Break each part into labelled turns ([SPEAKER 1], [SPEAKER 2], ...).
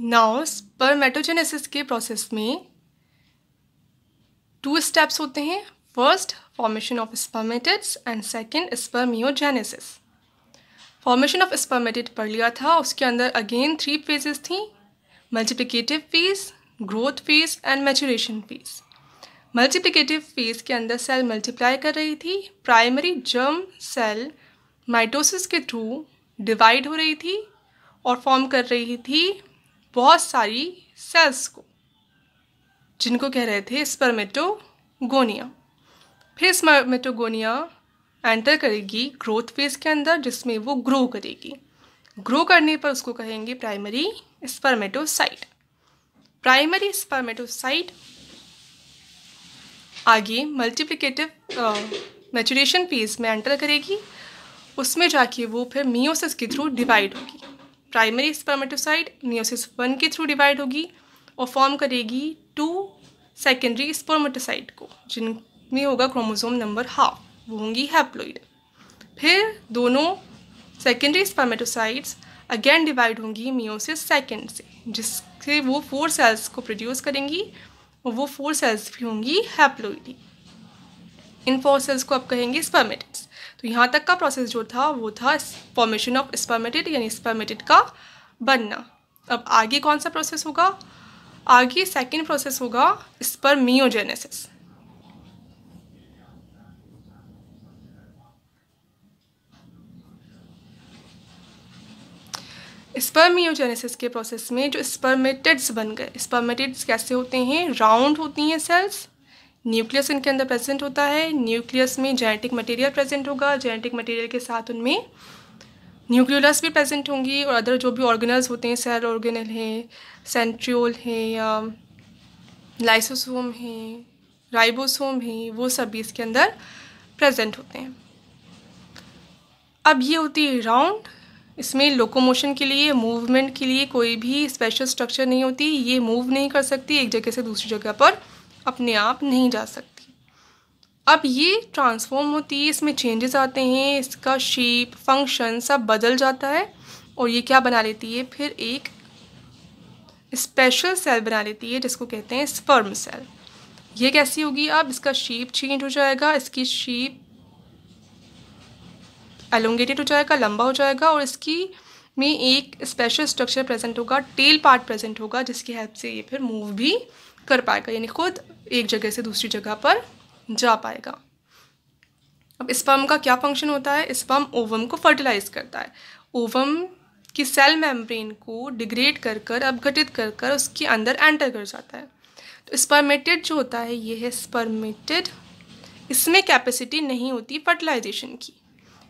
[SPEAKER 1] now spermatogenesis के process में two steps होते हैं first formation of spermatids and second spermiogenesis formation of spermatid पढ़ लिया था उसके अंदर अगेन थ्री फेजेस थी multiplicative phase growth phase and maturation phase multiplicative phase के अंदर सेल मल्टीप्लाई कर रही थी प्राइमरी जर्म सेल माइटोसिस के थ्रू डिवाइड हो रही थी और फॉर्म कर रही थी बहुत सारी सेल्स को जिनको कह रहे थे स्पर्मेटोगोनिया फिर स्पर्मेटोगोनिया एंटर करेगी ग्रोथ फेज के अंदर जिसमें वो ग्रो करेगी ग्रो करने पर उसको कहेंगे प्राइमरी स्पर्मेटोसाइट प्राइमरी स्पर्मेटोसाइट आगे मल्टीप्लिकेटिव मेचुरेशन फेज में एंटर करेगी उसमें जाके वो फिर मियोसिस के थ्रू डिवाइड होगी प्राइमरी स्पर्मेटोसाइड नियोसिस वन के थ्रू डिवाइड होगी और फॉर्म करेगी टू सेकेंडरी स्पर्मेटोसाइड को जिनमें होगा क्रोमोजोम नंबर हाफ वो होंगी हैप्लोइड फिर दोनों सेकेंडरी स्पर्मेटोसाइड्स अगेन डिवाइड होंगी मियोसिस सेकेंड से जिससे वो फोर सेल्स को प्रोड्यूस करेंगी और वो फोर सेल्स भी होंगी हैप्लोइडी इन फोर सेल्स को आप कहेंगे स्पर्मेटिक्स तो यहाँ तक का प्रोसेस जो था वो था फॉर्मेशन ऑफ स्पर्मेटेड यानी स्पर्मेटेड का बनना अब आगे कौन सा प्रोसेस होगा आगे सेकेंड प्रोसेस होगा स्पर्मियोजेनेसिस स्पर्मियोजेनेसिस के प्रोसेस में जो स्पर्मेटिड्स बन गए स्पर्मेटिड्स कैसे होते हैं राउंड होती हैं सेल्स न्यूक्लियस इनके अंदर प्रेजेंट होता है न्यूक्लियस में जेनेटिक मटेरियल प्रेजेंट होगा जेनेटिक मटेरियल के साथ उनमें न्यूक्लियोलस भी प्रेजेंट होंगी और अदर जो भी ऑर्गेनल्स होते हैं सेल ऑर्गेनल हैं सेंट्रियोल हैं या लाइसोसोम हैं राइबोसोम हैं वो सब भी इसके अंदर प्रेजेंट होते हैं अब ये होती है राउंड इसमें लोकोमोशन के लिए मूवमेंट के लिए कोई भी स्पेशल स्ट्रक्चर नहीं होती ये मूव नहीं कर सकती एक जगह से दूसरी जगह पर अपने आप नहीं जा सकती अब ये ट्रांसफॉर्म होती है इसमें चेंजेस आते हैं इसका शेप फंक्शन सब बदल जाता है और ये क्या बना लेती है फिर एक स्पेशल सेल बना लेती है जिसको कहते हैं स्पर्म सेल ये कैसी होगी अब इसका शेप चेंज हो जाएगा इसकी शेप एलोंगेटेड हो जाएगा लंबा हो जाएगा और इसकी में एक स्पेशल स्ट्रक्चर प्रेजेंट होगा टेल पार्ट प्रेजेंट होगा जिसकी हेल्प से ये फिर मूव भी कर पाएगा यानी खुद एक जगह से दूसरी जगह पर जा पाएगा अब स्पर्म का क्या फंक्शन होता है स्पर्म ओवम को फर्टिलाइज करता है ओवम की सेल मेम्ब्रेन को डिग्रेड कर कर अपघटित कर कर उसके अंदर एंटर कर जाता है तो स्पर्मेटेड जो होता है ये है स्पर्मेटेड इसमें कैपेसिटी नहीं होती फर्टिलाइजेशन की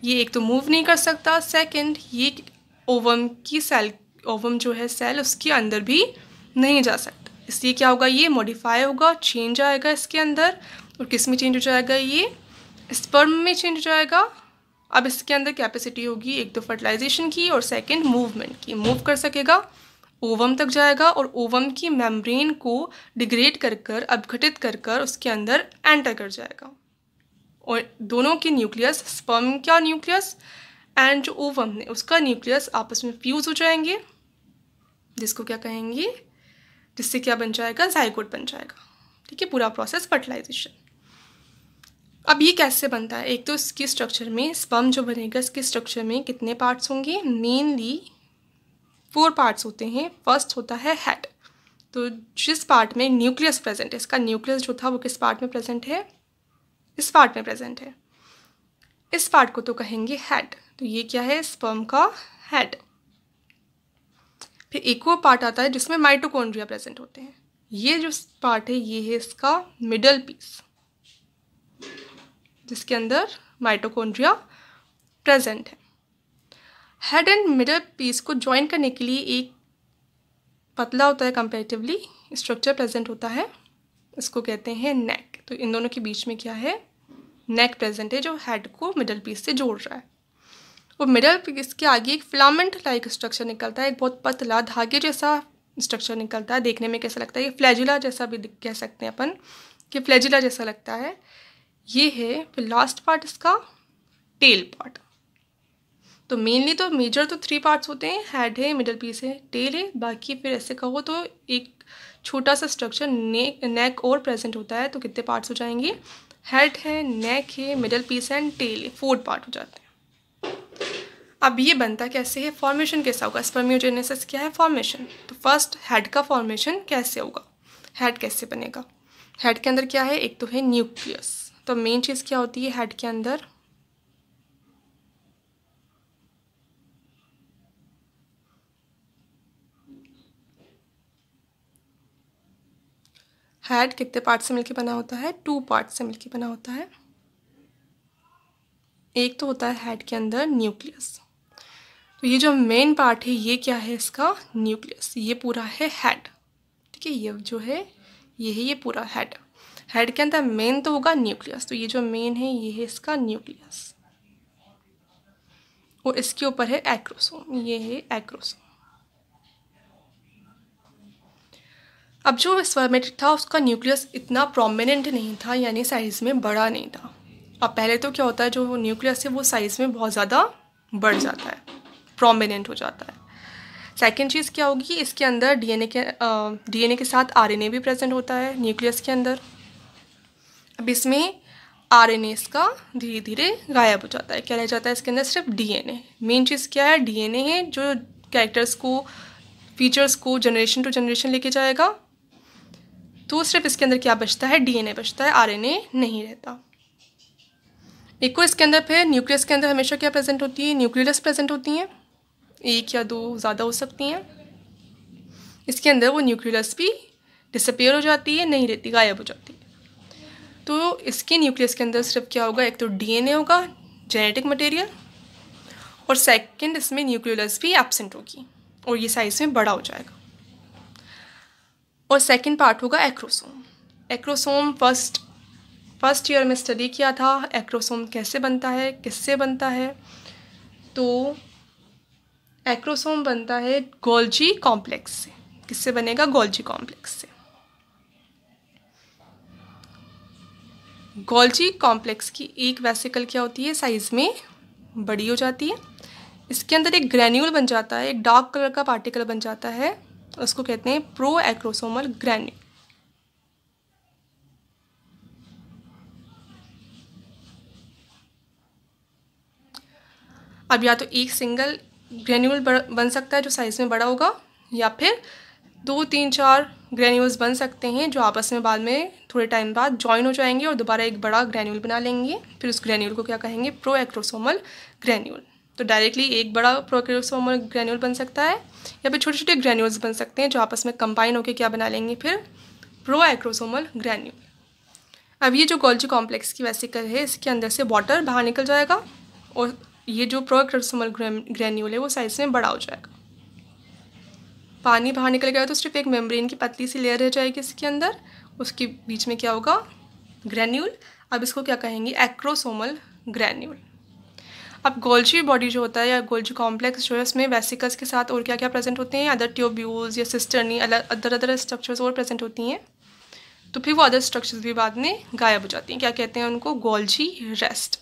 [SPEAKER 1] ये एक तो मूव नहीं कर सकता सेकंड ये ओवम की सेल ओवम जो है सेल उसके अंदर भी नहीं जा सकता इसलिए क्या होगा ये मॉडिफाई होगा चेंज आएगा इसके अंदर और किस में चेंज हो जाएगा ये स्पर्म में चेंज हो जाएगा अब इसके अंदर कैपेसिटी होगी एक तो फर्टिलाइजेशन की और सेकंड मूवमेंट की मूव कर सकेगा ओवम तक जाएगा और ओवम की मेम्ब्रेन को डिग्रेड कर कर अपघटित कर कर उसके अंदर एंटर कर जाएगा और दोनों के न्यूक्लियस स्पर्म का न्यूक्लियस एंड जो ओवम है उसका न्यूक्लियस आपस में फ्यूज़ हो जाएंगे जिसको क्या कहेंगे जिससे क्या बन जाएगा जायकोट बन जाएगा ठीक है पूरा प्रोसेस फर्टिलाइजेशन अब ये कैसे बनता है एक तो इसके स्ट्रक्चर में स्पम जो बनेगा इसके स्ट्रक्चर में कितने पार्ट्स होंगे मेनली फोर पार्ट्स होते हैं फर्स्ट होता है हेड तो जिस पार्ट में न्यूक्लियस प्रेजेंट है इसका न्यूक्लियस जो था वो किस पार्ट में प्रेजेंट है इस पार्ट में प्रेजेंट है इस पार्ट को तो कहेंगे हेड तो ये क्या है स्पर्म का हेड फिर एक वो पार्ट आता है जिसमें माइटोकॉन्ड्रिया प्रेजेंट होते हैं ये जो पार्ट है ये है इसका मिडल पीस जिसके अंदर माइटोकॉन्ड्रिया प्रेजेंट है हेड एंड मिडल पीस को ज्वाइन करने के लिए एक पतला होता है कंपेरेटिवली स्ट्रक्चर प्रेजेंट होता है इसको कहते हैं नेक तो इन दोनों के बीच में क्या है नेक प्रेजेंट है जो हेड को मिडल पीस से जोड़ रहा है वो मिरर इसके आगे एक फिलामेंट लाइक स्ट्रक्चर निकलता है एक बहुत पतला धागे जैसा स्ट्रक्चर निकलता है देखने में कैसा लगता है ये फ्लैजुला जैसा भी कह सकते हैं अपन कि फ्लैजुला जैसा लगता है ये है फिर लास्ट पार्ट इसका टेल पार्ट तो मेनली तो मेजर तो थ्री पार्ट्स होते हैं हेड है मिडल पीस है टेल है बाकी फिर ऐसे कहो तो एक छोटा सा स्ट्रक्चर नेक नेक और प्रेजेंट होता है तो कितने पार्ट्स हो जाएंगे हेड है नेक है मिडल पीस एंड टेल है पार्ट हो जाते हैं अब ये बनता कैसे है फॉर्मेशन कैसा होगा स्पर्मियोजेनेसिस क्या है फॉर्मेशन तो फर्स्ट हेड का फॉर्मेशन कैसे होगा हेड कैसे बनेगा हेड के अंदर क्या है एक तो है न्यूक्लियस तो मेन चीज़ क्या होती है हेड के अंदर हेड कितने पार्ट से मिलके बना होता है टू पार्ट से मिलके बना होता है एक तो होता है हेड के अंदर न्यूक्लियस तो ये जो मेन पार्ट है ये क्या है इसका न्यूक्लियस ये पूरा है हेड ठीक है ये जो है ये है ये पूरा हेड हेड के अंदर मेन तो होगा न्यूक्लियस तो ये जो मेन है ये है इसका न्यूक्लियस और इसके ऊपर है एक्रोसोम ये है एक्रोसोम अब जो स्वर्मेटिक था उसका न्यूक्लियस इतना प्रोमिनेंट नहीं था यानी साइज़ में बड़ा नहीं था अब पहले तो क्या होता है जो न्यूक्लियस है वो साइज़ में बहुत ज़्यादा बढ़ जाता है प्रोमिनेंट हो जाता है सेकेंड चीज़ क्या होगी इसके अंदर डीएनए के डीएनए के साथ आरएनए भी प्रेजेंट होता है न्यूक्लियस के अंदर अब इसमें आर एन इसका धीरे धीरे गायब हो जाता है क्या रह जाता है इसके अंदर सिर्फ डीएनए मेन चीज़ क्या है डीएनए है जो कैरेक्टर्स को फीचर्स को जनरेशन टू जनरेशन लेके जाएगा तो सिर्फ इसके अंदर क्या बचता है डीएनए बचता है आरएनए नहीं रहता एक को इसके अंदर फिर न्यूक्लियस के अंदर हमेशा क्या प्रेजेंट होती है न्यूक्लियस प्रेजेंट होती हैं एक या दो ज़्यादा हो सकती हैं इसके अंदर वो न्यूक्लियस भी डिसपेयर हो जाती है नहीं रहती गायब हो जाती है तो इसके न्यूक्लियस के अंदर सिर्फ क्या होगा एक तो डीएनए होगा जेनेटिक मटेरियल और सेकंड इसमें न्यूक्लियस भी एबसेंट होगी और ये साइज़ में बड़ा हो जाएगा और सेकंड पार्ट होगा acrosome acrosome first first year में स्टडी किया था एक्रोसोम कैसे बनता है किससे बनता है तो एक्रोसोम बनता है गोल्जी कॉम्प्लेक्स से किससे बनेगा गोल्जी कॉम्प्लेक्स से गोल्जी कॉम्प्लेक्स की एक वेसिकल क्या होती है साइज़ में बड़ी हो जाती है इसके अंदर एक ग्रैन्यूल बन जाता है एक डार्क कलर का पार्टिकल बन जाता है उसको कहते हैं प्रो एक्रोसोमल ग्रैन्यूल अब या तो एक सिंगल ग्रेन्यूल बन सकता है जो साइज़ में बड़ा होगा या फिर दो तीन चार ग्रेन्यूल्स बन सकते हैं जो आपस में बाद में थोड़े टाइम बाद ज्वाइन हो जाएंगे और दोबारा एक बड़ा ग्रेन्यूल बना लेंगे फिर उस ग्रेन्यूल को क्या कहेंगे प्रोएक्रोसोमल ग्रेन्यूल तो डायरेक्टली एक बड़ा प्रोक्रोसोमल ग्रेन्यूल बन सकता है या फिर छोटे छोटे ग्रेन्यूल्स बन सकते हैं जो आपस में कंबाइन होकर क्या बना लेंगे फिर प्रोएक्रोसोमल ग्रेन्यूल अब ये जो गोल्जी कॉम्प्लेक्स की वेसिकल है इसके अंदर से वाटर बाहर निकल जाएगा और ये जो प्रोक्रोसोमल ग्रेन्यूल है वो साइज में बड़ा हो जाएगा पानी बाहर निकल गया तो सिर्फ एक मेम्ब्रेन की पतली सी लेयर रह जाएगी इसके अंदर उसके बीच में क्या होगा ग्रेन्यूल अब इसको क्या कहेंगे एक्रोसोमल ग्रेन्यूल अब गोल्जी बॉडी जो होता है या गोल्जी कॉम्प्लेक्स जो है उसमें वेसिकल्स के साथ और क्या क्या प्रेजेंट होते हैं अदर ट्यूब्यूल्स या सिस्टर्नी अदर अदर स्ट्रक्चर्स और प्रेजेंट होती हैं तो फिर वो अदर स्ट्रक्चर्स भी बाद में गायब हो जाती हैं क्या कहते हैं उनको गोल्जी रेस्ट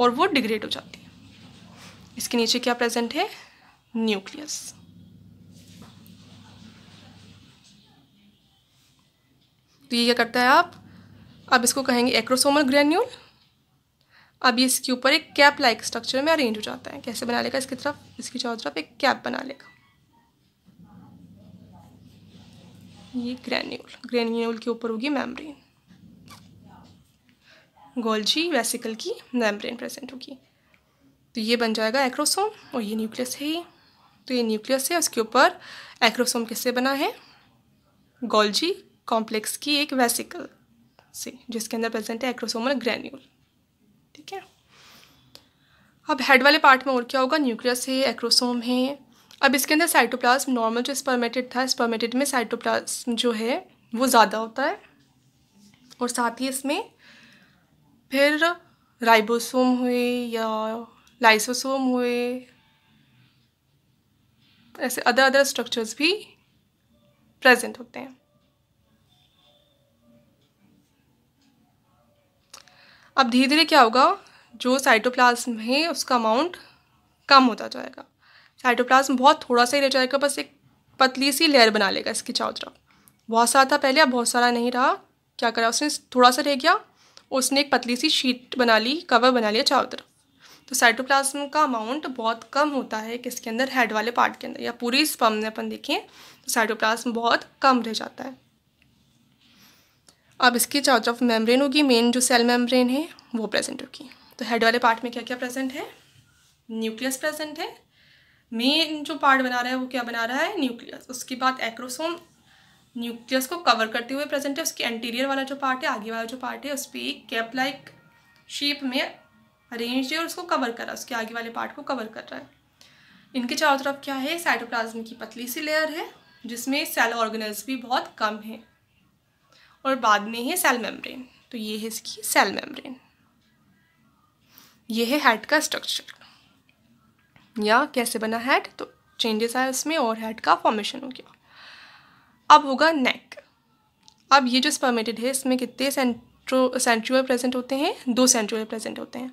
[SPEAKER 1] और वो डिग्रेड हो जाती है इसके नीचे क्या प्रेजेंट है न्यूक्लियस तो ये क्या करता है आप अब इसको कहेंगे एक्रोसोमल ग्रैन्यूल अब ये इसके ऊपर एक कैप लाइक स्ट्रक्चर में अरेंज हो जाता है कैसे बना लेगा इसकी तरफ इसकी चारों तरफ एक कैप बना लेगा ये ग्रैन्यूल ग्रैन्यूल के ऊपर होगी मेम्ब्रेन गोल्जी वेसिकल की मेम्ब्रेन प्रेजेंट होगी तो ये बन जाएगा एक्रोसोम और ये न्यूक्लियस है ही तो ये न्यूक्लियस है उसके ऊपर एक्रोसोम किससे बना है गोल्जी कॉम्प्लेक्स की एक वेसिकल से जिसके अंदर प्रेजेंट है एक्रोसोमल ग्रैन्यूल ठीक है अब हेड वाले पार्ट में और क्या होगा न्यूक्लियस है एक्रोसोम है अब इसके अंदर साइटोप्लाज्म नॉर्मल जो स्पर्मेटेड था स्पर्मेटेड में साइटोप्लाज्म जो है वो ज़्यादा होता है और साथ ही इसमें फिर राइबोसोम हुए या लाइसोसोम हुए ऐसे अदर अदर स्ट्रक्चर्स भी प्रेजेंट होते हैं अब धीरे धीरे क्या होगा जो साइटोप्लाज्म है उसका अमाउंट कम होता जाएगा साइटोप्लाज्म बहुत थोड़ा सा ही रह जाएगा बस एक पतली सी लेयर बना लेगा इसकी चारों तरफ बहुत सारा था पहले अब बहुत सारा नहीं रहा क्या करा उसने थोड़ा सा रह गया उसने एक पतली सी शीट बना ली कवर बना लिया चारों तरफ तो साइटोप्लाज्म का अमाउंट बहुत कम होता है किसके अंदर हेड वाले पार्ट के अंदर या पूरी स्पम में अपन देखें तो साइटोप्लाज्म बहुत कम रह जाता है अब इसकी चारों ऑफ मेम्ब्रेन होगी मेन जो सेल मेम्ब्रेन है वो प्रेजेंट होगी तो हेड वाले पार्ट में क्या क्या प्रेजेंट है न्यूक्लियस प्रेजेंट है मेन जो पार्ट बना रहा है वो क्या बना रहा है न्यूक्लियस उसके बाद एक्रोसोम न्यूक्लियस को कवर करते हुए प्रेजेंट है उसकी एंटीरियर वाला जो पार्ट है आगे वाला जो पार्ट है उस पर एक कैप लाइक शेप में अरेंज है और उसको कवर कर रहा है उसके आगे वाले पार्ट को कवर कर रहा है इनके चारों तरफ क्या है साइटोप्लाज्म की पतली सी लेयर है जिसमें सेल ऑर्गेनल्स भी बहुत कम है और बाद में है सेल मेम्ब्रेन तो ये है इसकी सेल मेम्ब्रेन ये है हेड का स्ट्रक्चर या कैसे बना हेड तो चेंजेस आए उसमें और हेड का फॉर्मेशन हो गया अब होगा नेक अब ये जो स्पर्मेटेड है इसमें कितने सेंट्रो सेंट्रुअल प्रेजेंट होते हैं दो सेंट्रुअल प्रेजेंट होते हैं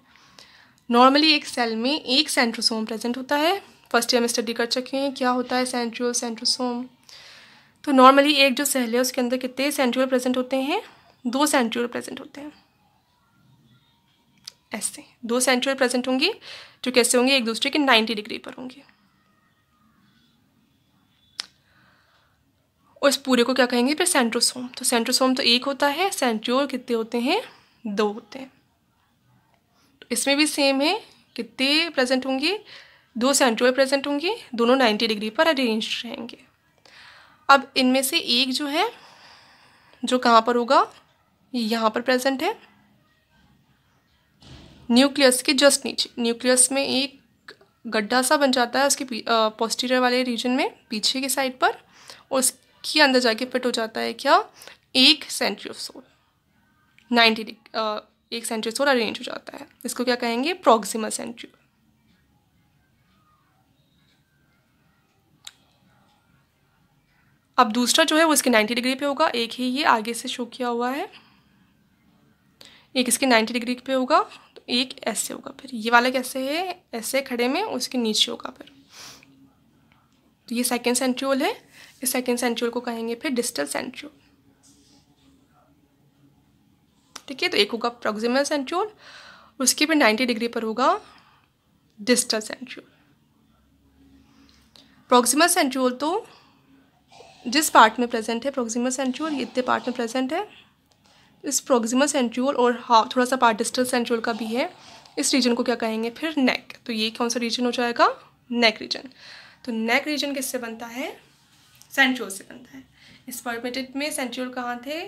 [SPEAKER 1] नॉर्मली एक सेल में एक सेंट्रोसोम प्रेजेंट होता है फर्स्ट ईयर में स्टडी कर चुके हैं क्या होता है सेंट्रुअल सेंट्रोसोम तो नॉर्मली एक जो सेल है उसके अंदर कितने सेंट्रुअल प्रेजेंट होते हैं दो सेंट्रुअल प्रेजेंट होते हैं ऐसे दो सेंट्रुअल प्रेजेंट होंगे जो कैसे होंगे एक दूसरे के नाइन्टी डिग्री पर होंगे और इस पूरे को क्या कहेंगे फिर सेंट्रोसोम तो सेंट्रोसोम तो एक होता है सेंट्रियोल कितने होते हैं दो होते हैं तो इसमें भी सेम है कितने प्रेजेंट होंगे दो सेंट्रियोल प्रेजेंट होंगे दोनों नाइन्टी डिग्री पर अरेंज रहेंगे अब इनमें से एक जो है जो कहाँ पर होगा यहाँ पर प्रेजेंट है न्यूक्लियस के जस्ट नीचे न्यूक्लियस में एक गड्ढा सा बन जाता है उसके पोस्टीरियर वाले रीजन में पीछे के साइड पर और के अंदर जाके फिट हो जाता है क्या एक सेंचुरी ऑफ सोल नाइन्टी डिग्री एक सेंचुरी सोल अरेंज हो जाता है इसको क्या कहेंगे प्रॉक्सिमल सेंट्री अब दूसरा जो है वो इसके 90 डिग्री पे होगा एक ही ये आगे से शो किया हुआ है एक इसके 90 डिग्री पे होगा तो एक ऐसे होगा फिर ये वाला कैसे है ऐसे खड़े में उसके नीचे होगा फिर तो ये सेकेंड सेंट्रियोल है सेकेंड सेंचुअल को कहेंगे फिर डिस्टल सेंचुअल ठीक है तो एक होगा प्रोक्सिमल सेंचुअल उसकी फिर 90 डिग्री पर होगा डिस्टल सेंचुअल प्रोक्सिमल सेंचुअल तो जिस पार्ट में प्रेजेंट है प्रोक्सिमल सेंचुअल इतने पार्ट में प्रेजेंट है इस प्रोक्सिमल सेंचुअल और हाँ थोड़ा सा पार्ट डिस्टल सेंचुअल का भी है इस रीजन को क्या कहेंगे फिर नेक तो ये कौन सा रीजन हो जाएगा नेक रीजन तो नेक रीजन किससे बनता है सेंट्रोल से बनता है इस परमेटेड में सेंट्रोल कहाँ थे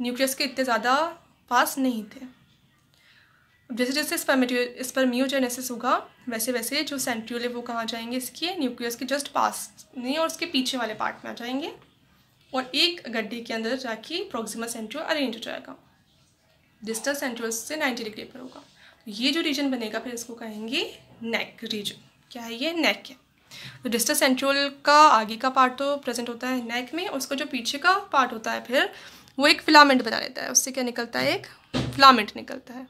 [SPEAKER 1] न्यूक्लियस के इतने ज़्यादा पास नहीं थे जैसे जैसे इस इस पर म्यूजेनेसिस होगा वैसे वैसे जो सेंट्रियल है वो कहाँ जाएंगे इसके न्यूक्लियस के जस्ट पास नहीं और उसके पीछे वाले पार्ट में आ जाएंगे और एक गड्ढे के अंदर जाके प्रोक्सिमा सेंट्रियल अरेंज हो जाएगा डिस्टल सेंट्रियल से नाइन्टी डिग्री पर होगा ये जो रीजन बनेगा फिर इसको कहेंगे नेक रीजन क्या है ये नेक है तो डिस्टस सेंट्रोल का आगे का पार्ट तो प्रेजेंट होता है नेक में उसका जो पीछे का पार्ट होता है फिर वो एक फिलामेंट बना लेता है उससे क्या निकलता है एक फिलामेंट निकलता है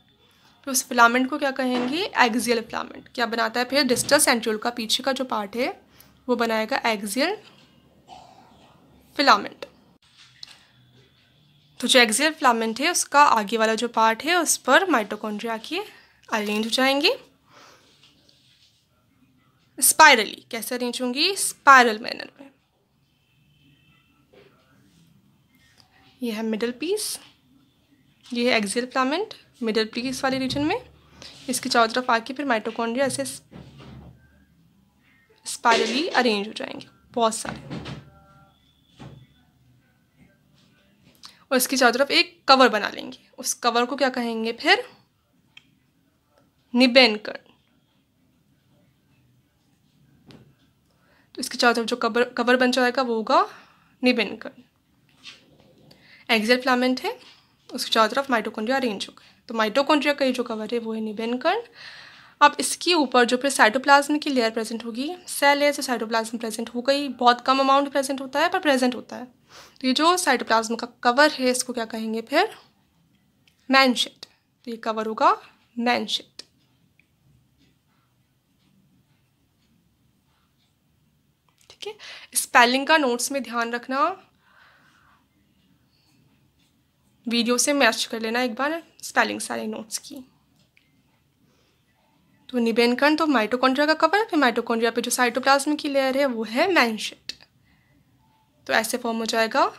[SPEAKER 1] फिर उस फिलामेंट को क्या कहेंगे एग्जियल फिलामेंट क्या बनाता है फिर डिस्टल सेंट्रोल का पीछे का जो पार्ट है वो बनाएगा एग्जियल फिलामेंट तो जो एग्जियल फिलामेंट है उसका आगे वाला जो पार्ट है उस पर माइटोकॉन्ड्रिया की अरेंज हो जाएंगी स्पायरली कैसे अरेंज होंगी स्पायरल मैनर में ये है मिडल पीस ये है एक्सियल प्लामेंट मिडल पीस वाले रीजन में इसके चारों तरफ आके फिर माइटोकॉन्ड्रिया ऐसे स्पायरली अरेंज हो जाएंगे बहुत सारे और इसकी चारों तरफ एक कवर बना लेंगे उस कवर को क्या कहेंगे फिर निबेनकर तो इसके चारों तरफ जो कवर कवर बन जाएगा वो होगा निबेनकन एक्सेल फ्लामेंट है उसके चारों तरफ माइटोकॉन्ड्रिया अरेंज हो गए तो माइटोकॉन्ड्रिया का ये जो कवर है वो है निबेनकन अब इसके ऊपर जो फिर साइटोप्लाज्म की लेयर प्रेजेंट होगी सेल लेयर से साइटोप्लाज्म प्रेजेंट हो गई बहुत कम अमाउंट प्रेजेंट होता है पर प्रेजेंट होता है तो ये जो साइटोप्लाज्म का कवर है इसको क्या कहेंगे फिर मैनशेट तो ये कवर होगा मैनशेट ठीक है स्पेलिंग का नोट्स में ध्यान रखना वीडियो से मैच कर लेना एक बार स्पेलिंग सारे नोट्स की तो निबेनकन तो माइटोकॉन्ड्रिया का कवर फिर माइटोकॉन्ड्रिया पे जो साइटोप्लाज्म की लेयर है वो है मैंशेट तो ऐसे फॉर्म हो जाएगा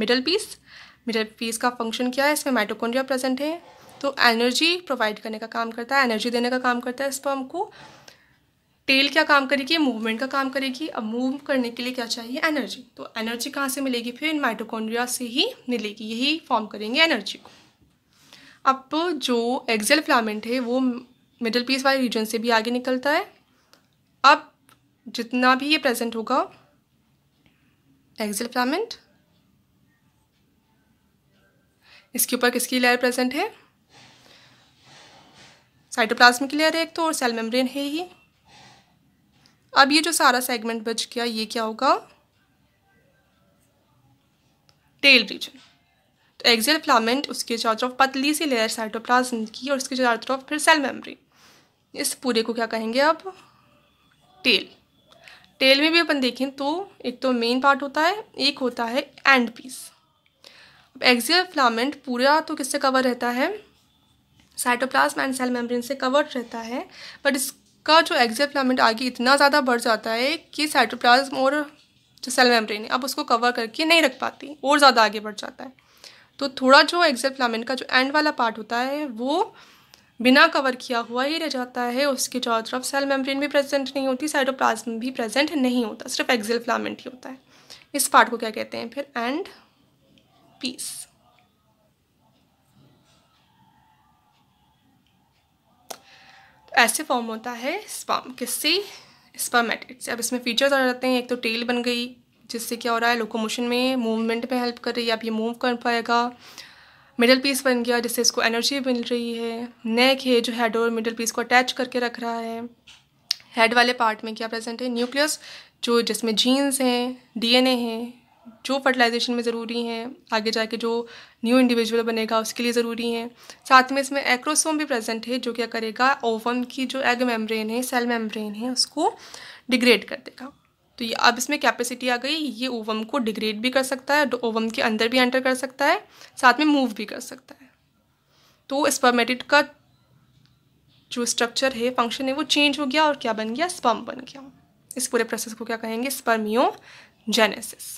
[SPEAKER 1] मिडल पीस मिडल पीस का फंक्शन क्या है इसमें माइटोकॉन्ड्रिया प्रेजेंट है तो एनर्जी प्रोवाइड करने का काम करता है एनर्जी देने का काम करता है स्पर्म को टेल क्या काम करेगी मूवमेंट का काम करेगी अब मूव करने के लिए क्या चाहिए एनर्जी तो एनर्जी कहाँ से मिलेगी फिर माइटोकॉन्ड्रिया से ही मिलेगी यही फॉर्म करेंगे एनर्जी को अब जो एक्जल फ्लामेंट है वो मिडल पीस वाले रीजन से भी आगे निकलता है अब जितना भी ये प्रेजेंट होगा एक्जल फ्लामेंट इसके ऊपर किसकी लेयर प्रेजेंट है साइटोप्लाज्म की लेयर है एक तो और सेल मेम्ब्रेन है ही अब ये जो सारा सेगमेंट बच गया ये क्या होगा टेल रीजन तो एक्सियल फ्लामेंट उसके चारों तरफ पतली सी लेयर साइटोप्लाज्म की और उसके चारों तरफ फिर सेल मेम्ब्रेन इस पूरे को क्या कहेंगे अब टेल टेल में भी अपन देखें तो एक तो मेन पार्ट होता है एक होता है एंड पीस अब एक्सियल फ्लामेंट पूरा तो किससे कवर रहता है साइटोप्लाज्म एंड सेल मेम्ब्रेन से कवर्ड रहता है बट इस का जो एक्जेप्लामेंट आगे इतना ज़्यादा बढ़ जाता है कि साइटोप्लाज्म और जो सेल मेम्ब्रेन है अब उसको कवर करके नहीं रख पाती और ज़्यादा आगे बढ़ जाता है तो थोड़ा जो एक्जेप्लामेंट का जो एंड वाला पार्ट होता है वो बिना कवर किया हुआ ही रह जाता है उसके चारों तरफ सेल मेम्ब्रेन भी प्रेजेंट नहीं होती साइटोप्लाज्म भी प्रेजेंट नहीं होता सिर्फ एक्जेप्लामेंट ही होता है इस पार्ट को क्या कहते हैं फिर एंड पीस ऐसे फॉर्म होता है स्पम किससे स्पर्मेटिड अब इसमें फीचर्स आ जाते हैं एक तो टेल बन गई जिससे क्या हो रहा है लोकोमोशन में मूवमेंट में हेल्प कर रही है अब ये मूव कर पाएगा मिडल पीस बन गया जिससे इसको एनर्जी मिल रही है नेक है जो हेड और मिडल पीस को अटैच करके रख रहा है हेड वाले पार्ट में क्या प्रेजेंट है न्यूक्लियस जो जिसमें जीन्स हैं डीएनए हैं जो फर्टिलाइजेशन में ज़रूरी हैं आगे जाके जो न्यू इंडिविजुअल बनेगा उसके लिए ज़रूरी हैं साथ में इसमें एक्रोसोम भी प्रेजेंट है जो क्या करेगा ओवम की जो एग मेम्ब्रेन है सेल मेम्ब्रेन है उसको डिग्रेड कर देगा तो ये अब इसमें कैपेसिटी आ गई ये ओवम को डिग्रेड भी कर सकता है ओवम के अंदर भी एंटर कर सकता है साथ में मूव भी कर सकता है तो स्पर्मेटिड का जो स्ट्रक्चर है फंक्शन है वो चेंज हो गया और क्या बन गया स्पर्म बन गया इस पूरे प्रोसेस को क्या कहेंगे स्पर्मियोजेनेसिस